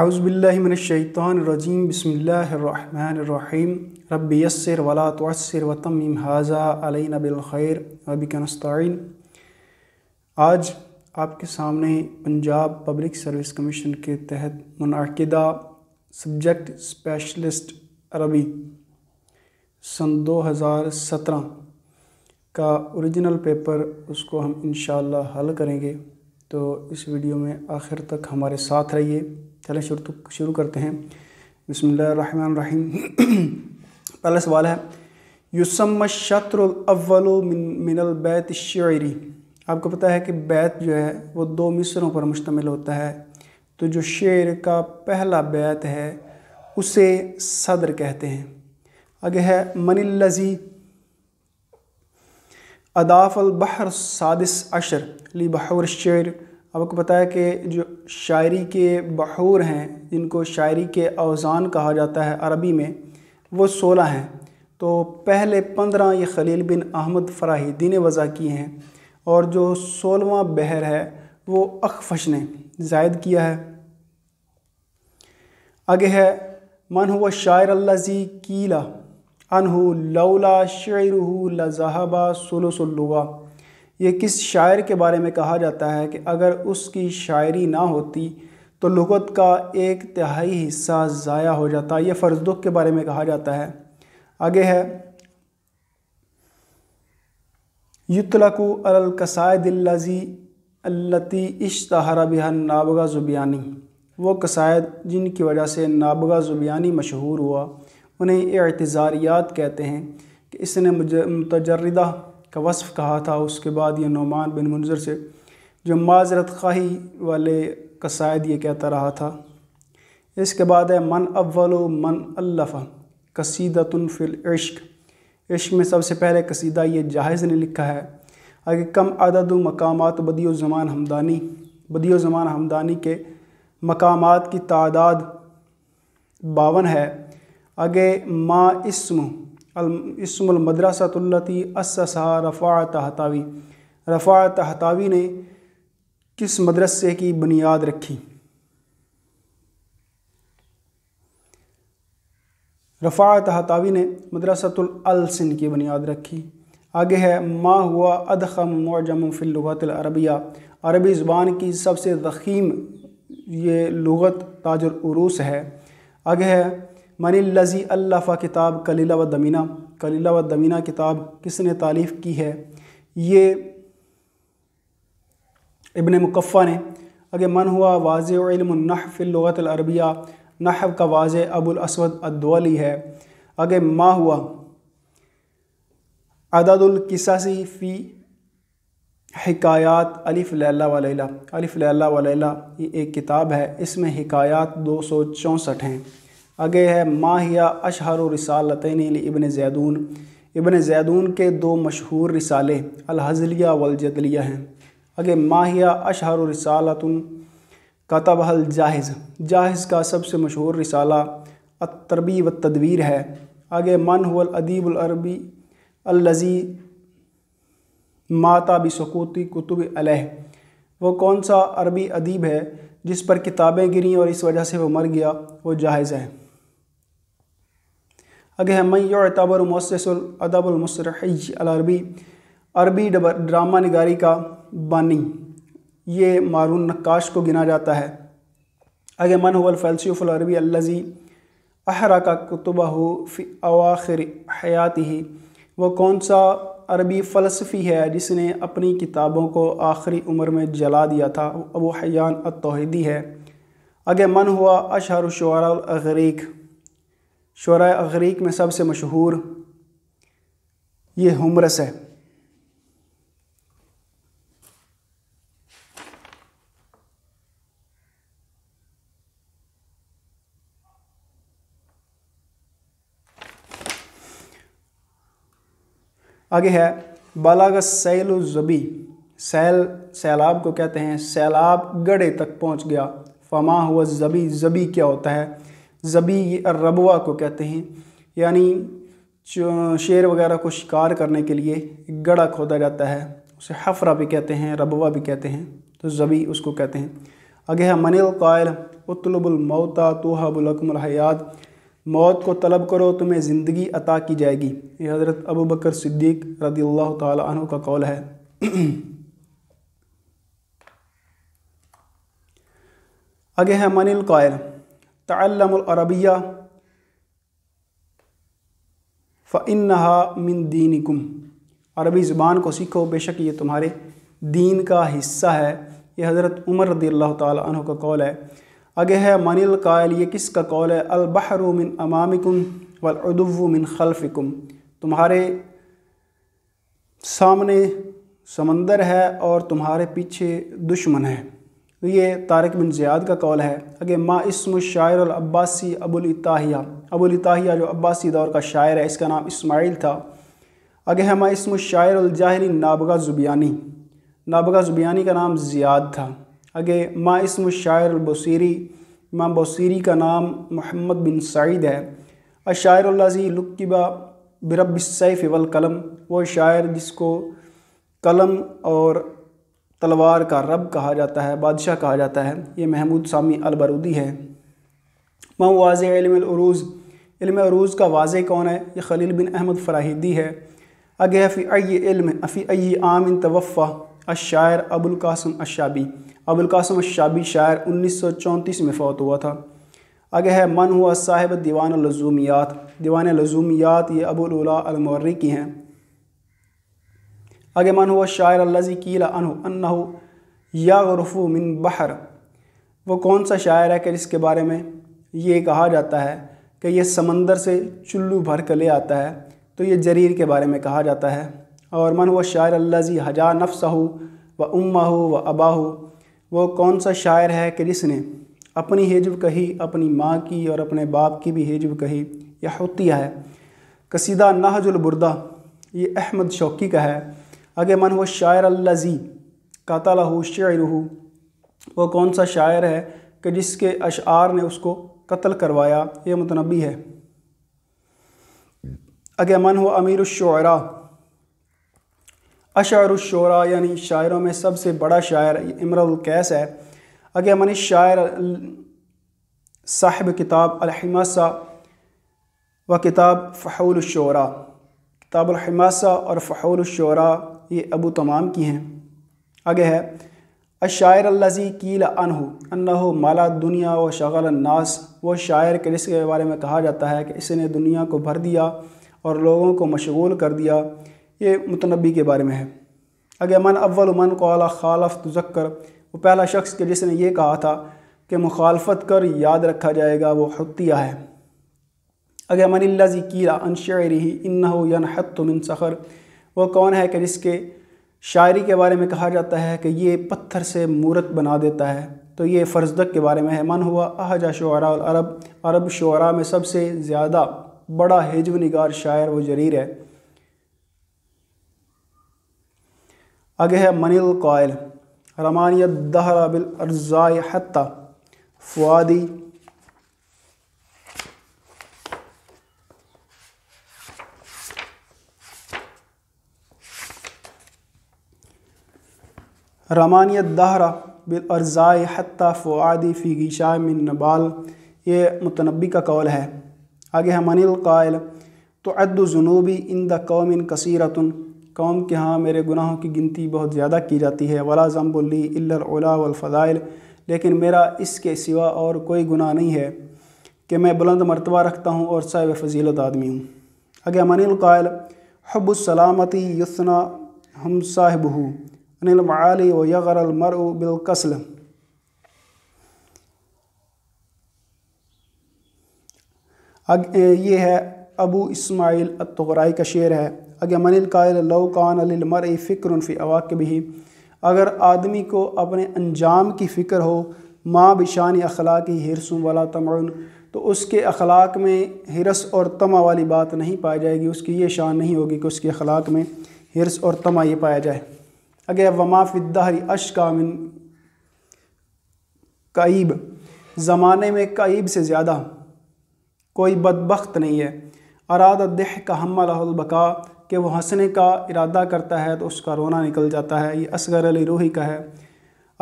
आउज़बिल्लिमिनशैतरजीम बसमीम रबी यसर वला तसर वतम हाज़ा अली नबिलखैर अबिकनस्तिन आज आपके सामने पंजाब पब्लिक सर्विस कमीशन के तहत मनदा सब्जेक्ट स्पेशलिस्ट अरबी सन 2017 का ओरिजिनल पेपर उसको हम इन हल करेंगे तो इस वीडियो में आखिर तक हमारे साथ रहिए चले शुरू तो, शुरू करते हैं बसमीम पहला सवाल है युसम शत्रुल मिनल बैत शायरी आपको पता है कि बैत जो है वो दो मिसरों पर मुश्तमिल होता है तो जो शेर का पहला बैत है उसे सदर कहते हैं आगे है मनिलजी अदाफ़ल बहर सादिस अशर ली बहर शेर आपको पता है कि जो शायरी के बहूर हैं जिनको शायरी के अवज़ान कहा जाता है अरबी में वो सोलह हैं तो पहले पंद्रह ये खलील बिन अहमद फ़राही ने वज़ा किए हैं और जो सोलवा बहर है वो अखफश ने जायद किया है आगे है मन हुआ शायर अल्लाजी कीला अनहू लौला शेरू लजहबा सलुसलुगा ये किस शायर के बारे में कहा जाता है कि अगर उसकी शायरी ना होती तो लगत का एक तिहाई हिस्सा ज़ाया हो जाता ये फ़र्जदुख के बारे में कहा जाता है आगे है युतलकु अलकसायदिल्लाजी अल्लती इश्तहरा बिहान नाबगा ज़ुबियानी वो कसायद जिनकी वजह से नाबगा ज़ुबियानी मशहूर हुआ उन्हें एतज़ारियात कहते हैं कि इसने मुतजरदा का वसफ़ कहा था उसके बाद यह नौमान बिन मुनजर से जो माजरत खाही वाले कसायद ये कहता रहा था इसके बाद है मन अव्वल मन अल्लाफ़ कसीदतफिल इश्क इश्क में सबसे पहले कसीदा ये जाहिज़ ने लिखा है आगे कम अदद मकामात बदियो ज़मान हमदानी बदियो ज़मान हमदानी के मकामात की तादाद बावन है आगे मा इसम इसमल मदरसतुल्लती असा रफ़ा तहतावी रफ़ा तहतावी ने किस मदरसे की बुनियाद रखी रफ़ा तहतावी ने मदरसतुलसिन की बुनियाद रखी आगे है माँ हुआ अदखम मौजम फ़िलगतरबिया अरबी ज़बान की सबसे ज़ख़ीम ये लगत ताजरूस है आगे है मनी लजी अल्लाफ़ा किताब कलीला व दमीना कलीला व दमीना किताब किसने तालीफ़ की है ये इबन मुकफ़ा ने अगे मन हुआ वाज इलमनफ़िलगतरबिया नहव का वाज अबुलसवद अद्वली है अगे माँ हुआ अददुल्कसी फ़ी हकायात अलिफ लैला वलैला अलिफ ये एक किताब है इसमें हकयात दो सौ चौंसठ हैं आगे है माहिया अशहर रसालतन इबन जैदून इबन जैदून के दो मशहूर रिसाले अलहजलिया वलजदलिया हैं आगे माहिया अशहर रसालतन कतब हल जाहिज़ जाहिज़ का सबसे मशहूर रिसाला अतरबी व तदवीर है आगे मन हुल अदीब अलजी माता बसूती कुतुब अलह वो कौन सा अरबी अदीब है जिस पर किताबें गिरी और इस वजह से वो मर गया वो जाहिज़ है आगे है मई यबर मदबुलमसरज अरबी डबर ड्रामा नगारी का बानी ये मारून नक्काश को गिना जाता है आगे मन हुल फ़लसफ़ल अल्लाजी अहरा का कुतुबा हो फी अवाखिर हयात ही वह कौन सा अरबी फ़लसफ़ी है जिसने अपनी किताबों को आखिरी उम्र में जला दिया था अब हयान अतहदी है आगे मन हुआ अशहर शुरा शुरा अगरीक में सबसे मशहूर ये हमरस है आगे है बालाग सैल जबी सैल सैलाब को कहते हैं सैलाब गढ़े तक पहुंच गया फमा हुआ जबी जबी क्या होता है ज़बी रबवा को कहते हैं यानी शेर वगैरह को शिकार करने के लिए गड़ा खोदा जाता है उसे हफरा भी कहते हैं रबवा भी कहते हैं तो ज़बी उसको कहते हैं आगे है मनिल कायल उतलबुलमौता हयात मौत को तलब करो तुम्हें ज़िंदगी अता की जाएगी ये हज़रत अबू बकर सिद्दीक रदी अल्लाह तु का कौल है आगे है मनिल कायल तलमरबिया फ़िनहा मिन दीनकुम अरबी ज़ुबान को सीखो बेशक ये तुम्हारे दीन का हिस्सा है ये हज़रत उमर रदी अल्लाह तह का कौल है आगे है मनिल कायल ये किसका कौल है अलबहरु मिन अमामिकुम वलदु मिन खलफिकुम तुम्हारे सामने समंदर है और तुम्हारे पीछे दुश्मन है तो ये तारक बिन ज़ियाद का कौल है अगे माँ इसम शायर अब्बासी अबुलताहिया अबुलताहिया जो अब्बासी दौर का शायर है इसका नाम इसमाइल था अगे है माँ इसम शायर जाहरी नाबगा जुबियानी नाबगा जुबियानी का नाम ज़ियाद था अगे माँ इसम शायर बसीरी माँ बसीरी का नाम मोहम्मद बिन सईद है अ लुक्बा बिरब सैफ़ वल कलम वो शायर जिसको कलम और तलवार का रब कहा जाता है बादशाह कहा जाता है ये महमूद सामी अलबरूदी है मऊ वाज इल्म अरूज़ का वाज कौन है ये खलील बिन अहमद फ़राहिदी है आगे है फ़ी अय इल्म फ़ी अय आमिन तवफ़ा अशायर अबुलकासम अशाबी अबुलकासम अशाबी शायर उन्नीस सौ चौंतीस में फ़ौत हुआ था आगे है मन हुआ साहिब दीवान लजूमियात दीवान लजूमियात ये अबुलला की हैं आगे मन हुआ शायर लजी कीला अनु अन्ना या गरफू मिन बहर वो कौन सा शायर है कि जिसके बारे में ये कहा जाता है कि ये समंदर से चुल्लू भर कर ले आता है तो ये जरीर के बारे में कहा जाता है और मन हुआ शायर लजी हजा नफ्स हो व उम्मा हो व अबा हो वो कौन सा शायर है कि जिसने अपनी हिजब कही अपनी माँ की और अपने बाप की भी हिजब कही यह होती है कसीदा नाहजुलबुरदा ये अहमद शौकी का है आगे मन हो शायर अल्लाजी कातला हो शायर वो कौन सा शायर है कि जिसके अशार ने उसको कत्ल करवाया ये मतनबी है आगे मन हो अमीर शरा अशार शरा यानी शायरों में सबसे बड़ा शायर इमरुल्कैस है आगे मन शायर साहिब किताब अलहमासा व किताब फ़हूल किताब अलहमासा और फ़हूल ये अबू तमाम की हैं आगे है अशायर लजी कील अनहु अनहु माला दुनिया व शगल नास वो शायर के जिसके बारे में कहा जाता है कि इसने दुनिया को भर दिया और लोगों को मशगूल कर दिया ये मुतनबी के बारे में है अगे मन अव्वल मन अला खालफ तजक्कर वो पहला शख्स के जिसने ये कहा था कि मुखालफत कर याद रखा जाएगा वो हतिया है अगे मन लजी कीला शायरी ही इन्ना यन हत मिन सखर वो कौन है कि जिसके शायरी के बारे में कहा जाता है कि ये पत्थर से मूरत बना देता है तो ये फ़र्जदक के बारे में है मन हुआ अहजा शुरा और अरब अरब शुरा में सबसे ज़्यादा बड़ा हिजव निगार शायर व जरीर है आगे है मनिल कायल रमानियत दहरा बिल अर्ज़ाय हती फ़ुआदी रमानियत दहरा बिल हती फ़ुआदी फ़ी गशा मिन नबाल ये मुतनबी का कौल है आगे है मनिल कायल तो अद्द जुनूबी इन द इन कसीरतन कौम के हाँ मेरे गुनाहों की गिनती बहुत ज़्यादा की जाती है वला ज़म्बुल्ली इला लेकिन मेरा इसके सिवा और कोई गुनाह नहीं है कि मैं बुलंद मरतबा रखता हूँ और साहिब फजीलत आदमी हूँ आगे अमनिल कायल हब्सलामती यसना हम साहिब हूँ अनिलमाली व यगर बिलकसल अग ये है अबू इसमाइल अतराई का शेर है अगे मनिल कायल लौकान अलमर फ़िक्र फ़ी अवाक भी अगर आदमी को अपने अंजाम की फ़िक्र हो माँ बिशान ही हिरसों वाला तमन तो उसके अखलाक में हिरस और तमा वाली बात नहीं पाई जाएगी उसकी ये शान नहीं होगी कि उसके अखलाक में हिरस और तमा ये पाया जाए अगे वमाफिदहरी अश कामिन कईब ज़माने में कईब से ज़्यादा कोई बदबخت नहीं है अराद दह का हमलबका कि वह हंसने का इरादा करता है तो उसका रोना निकल जाता है ये असगर अली रूही का है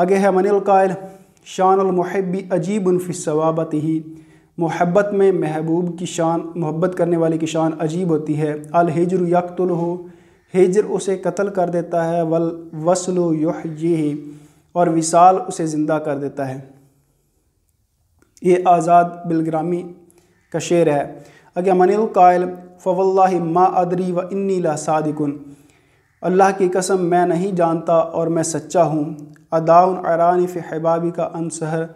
आगे है मनिल कायल शानमहबी अजीब सवाबत ही मोहब्बत में महबूब की शान मोहब्बत करने वाले की शान अजीब होती है अलहिजर यकतुल हो हिजर उसे कत्ल कर देता है वल वसलु ही और विशाल उसे ज़िंदा कर देता है ये आज़ाद बिलग्रामी का शेर है अगे मनिल कायल फ़वल्ला मा अदरी व इन्नी ला सादिकुन अल्लाह की कसम मैं नहीं जानता और मैं सच्चा हूँ अदाउन अरान फ़हबाबी का अन सहर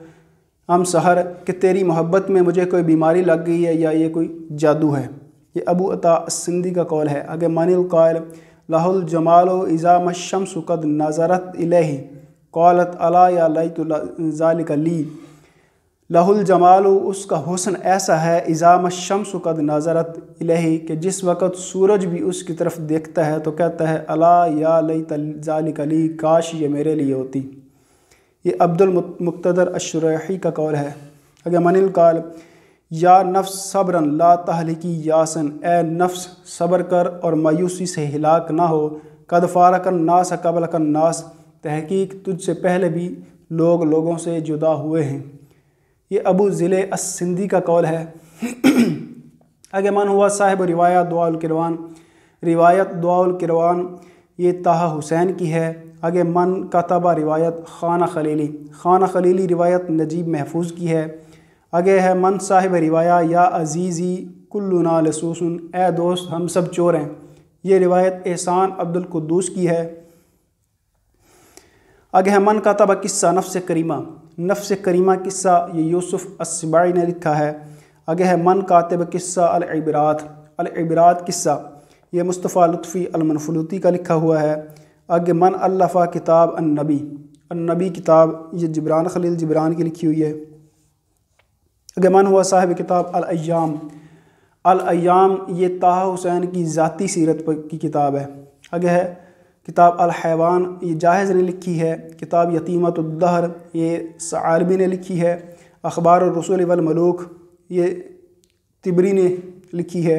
अम सहर कि तेरी मोहब्बत में मुझे कोई बीमारी लग गई है या ये कोई जादू है ये अबू अता सिंधी का कौल है अगे मनिल कायल लहुल जमालो इज़ाम शम्स कद नज़रत इलेही कौलत अला या लैत ली लहुल उसका हुसन ऐसा है इज़ाम शम्स कद नज़रत इलेही कि जिस वक़्त सूरज भी उसकी तरफ देखता है तो कहता है अला या लैत ली काश ये मेरे लिए होती ये अब्दुल मुक्तदर अशरही का कौल है अगर मनिल काल या नफ्स सब्रन ला तहलिकी यासन ए नफ्स सब्र कर और मायूसी से हिलाक ना हो कद फारकन नास कबल कन नास तहकीक तुझसे पहले भी लोग लोगों से जुदा हुए हैं ये अबू ज़िले सिंधी का कौल है आगे मान हुआ साहिब रिवायत दुआल किरवान रिवायत दुआल किरवान ये ताहा हुसैन की है आगे मन कतबा रिवायत खाना खलीली खाना खलीली रिवायत नजीब महफूज की है आगे है मन साहिब रिवाया या अजीज़ी कुल्लुना लसूसन ए दोस्त हम सब चोर हैं ये रिवायत एहसान अब्दुल कुद्दूस की है आगे है मन का तबा किस्सा नफ्स करीमा नफ्स करीमा किस्सा ये यूसुफ असबाई ने लिखा है आगे है मन का तब किस्सा अलबरात अलबरात किस्सा ये मुस्तफ़ा लुफ़ी अलमनफलूती का लिखा हुआ है आगे मन अल्लाफ़ा किताब अन्नबी अन्नबी किताब ये जबरान खलील जबरान की लिखी हुई है गमान हुआ साहब किताब अलयाम अलयाम ये ताह हुसैन की ज़ाती सीरत पर की किताब है आगे है किताब अलहैवान ये जाहेज़ ने लिखी है किताब यतीमतुद्दहर ये सारबी ने लिखी है अखबार रसूल वलमलूक ये तिबरी ने लिखी है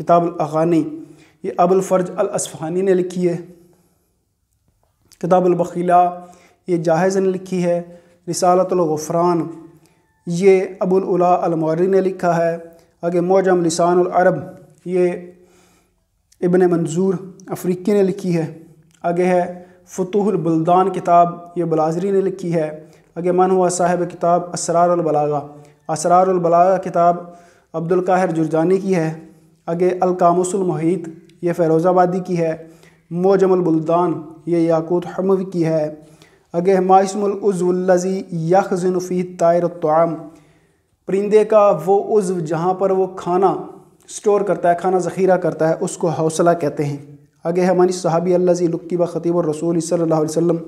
किताब अगानी ये अबुलफ़र्ज अलफानी ने लिखी है किताब ये जाहेज़ ने लिखी है रिसालतलगफ़रान ये उला अलमौरी ने लिखा है आगे मौजम लिसान अरब ये इबन मंजूर अफ्रीकी ने लिखी है आगे है फ़तूलबुल्दान किताब ये बलाजरी ने लिखी है आगे मन हुआ साहब किताब असरारबलागा असरारबलागा किताब अब्दुल काहिर जुर्जानी की है आगे अलकामसलमहीत ये फ़ैरोज़ाबादी की है मोजमलबुल्दान ये याकूत हमवी की है आगे माशमल उज़ुल्लजी यख जुनफ़ी तायर तोम परिंदे का वो उज्व जहाँ पर वो खाना स्टोर करता है खाना ज़ख़ीरा करता है उसको हौसला कहते हैं आगे है हमारी सहाबी अल्लाजी लुक्की ख़तीब रसूल सल्लल्लाहु अलैहि वसल्लम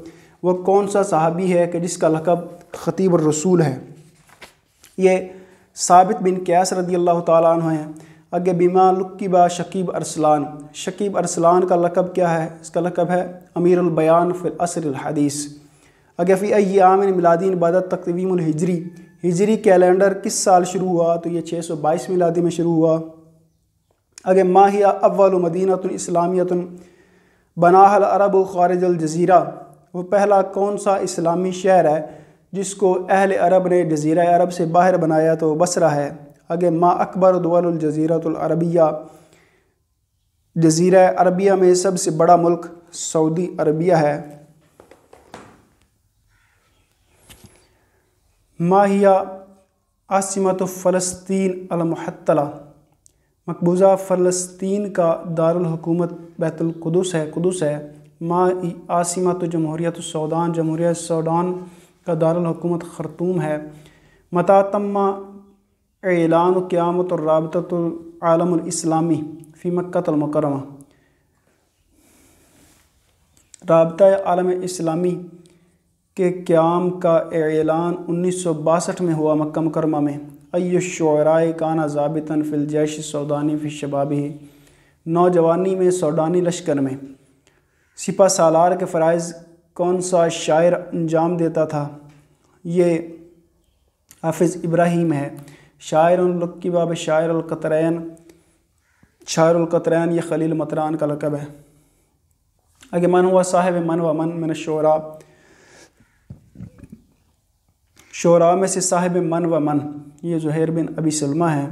वह कौन सा सहाबी है कि जिसका लकब ख़तीब रसूल है ये साबित बिन क्यास रदी अल्लाह तु हैं आगे बीमा बा शकीब अरसलान शकीब अरसलान का लकब क्या है इसका लकब है अमीर बयान फिल असर हदीस फिर अयामिन मिलादी इबादत तकवीम हिजरी हिजरी कैलेंडर किस साल शुरू हुआ तो ये 622 मिलादी में शुरू हुआ अगे माहिया अव्वल मदीनातलामियत बनाहल अरब खारज जजीरा वो पहला कौन सा इस्लामी शहर है जिसको अहल अरब ने जजीरा अरब से बाहर बनाया तो बसरा है अगे माँ अकबर दवलजजीरतरबिया जजीरा अरबिया में सबसे बड़ा मुल्क सऊदी अरबिया है माहिया आसमत फ़लस्तीन अलमहतला मकबूजा फ़लस्तीन का दारकूमत बैतुलकदस है कदस है मा आसमत जमहूरियत सौदान जमहूरियत सौडान का दारकूमत ख़रतूम है मतातम्मा एलान क़्यामत और रबतलमी फ़ी मक्तलमकरमा रबता आलम इस्लामी के क्याम का एलान उन्नीस सौ बासठ में हुआ मक्का मुकरमा में अयुशराय काना जाबितन फिल जैश सौदानी फिर शबाबी नौजवानी में सौदानी लश्कर में सिपा सालार के फ़रज़ कौन सा शायर अंजाम देता था ये हाफिज़ इब्राहिम है शायर की बाब शायरकतरैन शायरकतरैन यह खलील मतरान का लकब है अगे मन हुआ साहिब मन व मन मन शरा शोरा में से साहिब मन व मन ये जहर बिन अबी सलमा है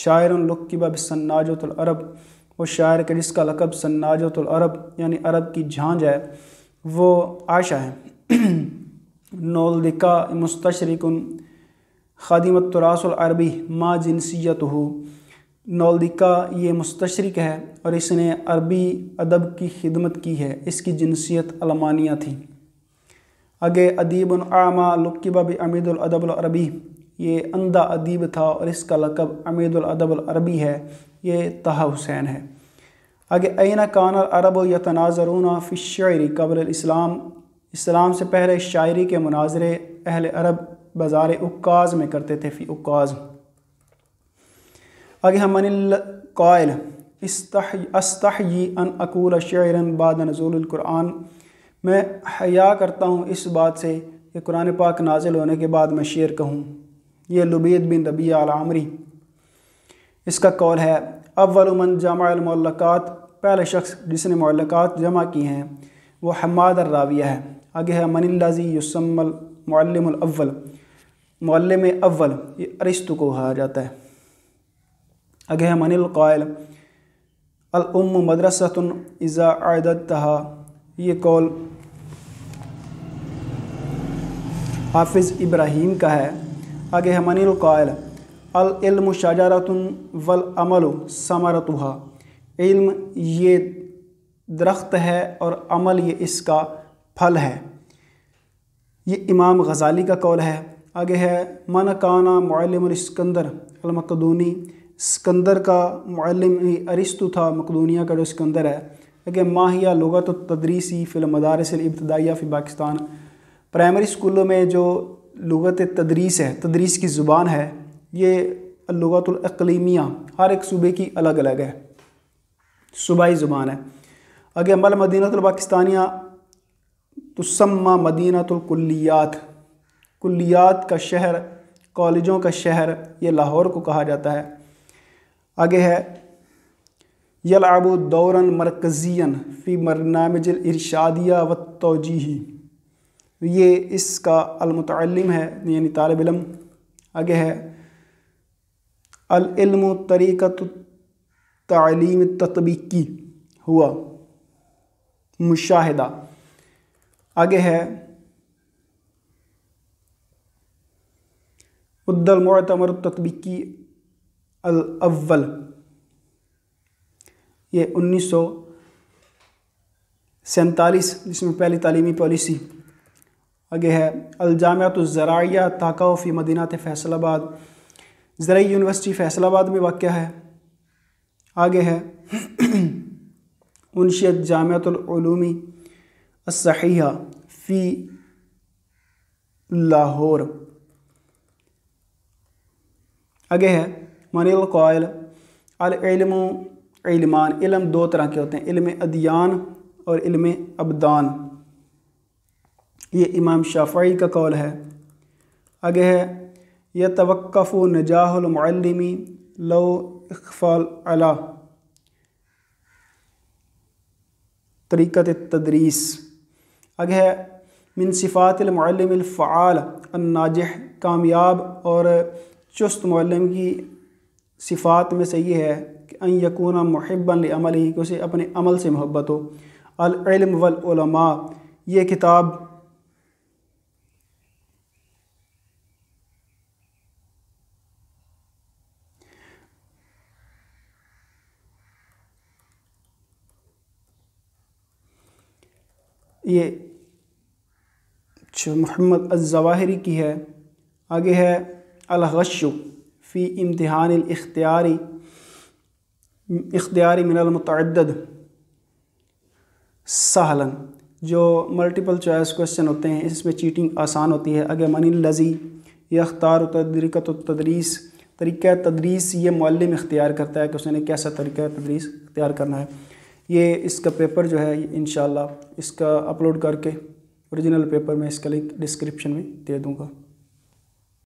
शायर की बब सन्नाजतलरब वो शायर के जिसका लकब सन्नाजतलरब यानी अरब की झांझ है वो आशा है नोलदिका मुस्तशरकन खादिमत तरासरबी माँ जिनसीत हो नौलदिका ये मुस्तरक है और इसने अरबी अदब की खिदमत की है इसकी जिनसीत अलमानिया थी आगे अदीब आमा अमीदुल अदबुल अरबी ये अंधा अदीब था और इसका लकब अरबी है ये तहा हुसैन है आगे अन कान अरब या तनाज़रूना फ़िशायरी कबल इस्लाम इस्लाम से पहले शायरी के मनाजरे अहल अरब बाज़ार उक्काज़ में करते थे फ़ी उक्काज़ आगे हमनिल कायल अस्तह अन अकूल शरन बाद नजूल कुरान मैं हया करता हूँ इस बात से कि कुरान पाक नाजिल होने के बाद मैं शेर कहूँ ये लुबैद बिन रबी आमरी इसका कौल है अव्वलमन जमालमक़ात पहला शख्स जिसने मलक़ात जमा किए हैं वो हमाद राविया है आगे है लाजी युसमल मलमल में अव्वल ये अरिस्त को कहा जाता है आगे है मनिल कौल अलम मदरसतन इज़ा तहा ये कौल हाफिज़ इब्राहिम का है आगे हमनिल अलम शाजारत वल अमल समरतुहा इल्म ये दरख्त है और अमल ये इसका फल है ये इमाम गज़ाली का कौल है आगे है मन काना मलमस्कंदर अलमकदूनी सिकंदर का मलम अरिस्तु था मकदूनिया का जो सिकंदर है आगे माहिया लगत तदरीसी फ़िल मदारस इब्तदाइया फ़ि पाकिस्तान प्राइमरी स्कूलों में जो लगत तदरीस है तदरीस की ज़ुबान है ये लगतलकलीमिया हर एक सूबे की अलग अलग है सूबाई ज़ुबान है आगे अमल मदीनतलपाकिस्तानिया तसम्मा मदीनतलकुल्लियात कुल्लियात का शहर कॉलेजों का शहर ये लाहौर को कहा जाता है आगे है दौरन मरकज़ियन फ़ी मरनामजल इरशादिया व तोजीही ये इसका अलमतम है यानी तालब इलम आगे है अलम तरीक़त तालीम ततबीकी हुआ मुशाहिदा आगे है उद्दल मतमर अव्वल ये उन्नीस सौ सैंतालीस जिसमें पहली तालीमी पॉलिसी आगे है ताक़ा ताकाफ़ी मदीनात फैसलाबाद ज़रा यूनिवर्सिटी फैसलाबाद में वाक़ है आगे है उनशियत जामतलूमी असहिया फ़ी लाहौर आगे है मनील कौल अलम इलम दो तरह के होते हैं इल्म अदियान और इल्म अबदान ये इमाम शाफी का कौल है आगे है यह तवक़ नजाहमी लो इकफ़ाल अला तरीक़त तदरीस आगे है मिन सिफ़ातमफ़ाल अन्नाज कामयाब और चुस्त मम की सिफ़ात में से ये है कि अन यकून महबली ही उसे अपने अमल से मोहब्बत हो अलम वलमा ये किताब ये मोहम्मद अज़वाहरी की है आगे है अलगशु फ़ी इम्तहान इख्तियारी इख्तियारी मिनलमतद सहलन जो मल्टीपल चॉइस क्वेश्चन होते हैं इसमें चीटिंग आसान होती है आगे मन लजी अख्तार तदरीकत तदरीस तरीक़ तदरीस ये मौलम इख्तियार करता है कि उसने कैसा तरीक़ा तदरीस इख्तियार करना है ये इसका पेपर जो है इन इसका अपलोड करके ओरिजिनल पेपर मैं इसका लिंक डिस्क्रिप्शन में दे दूँगा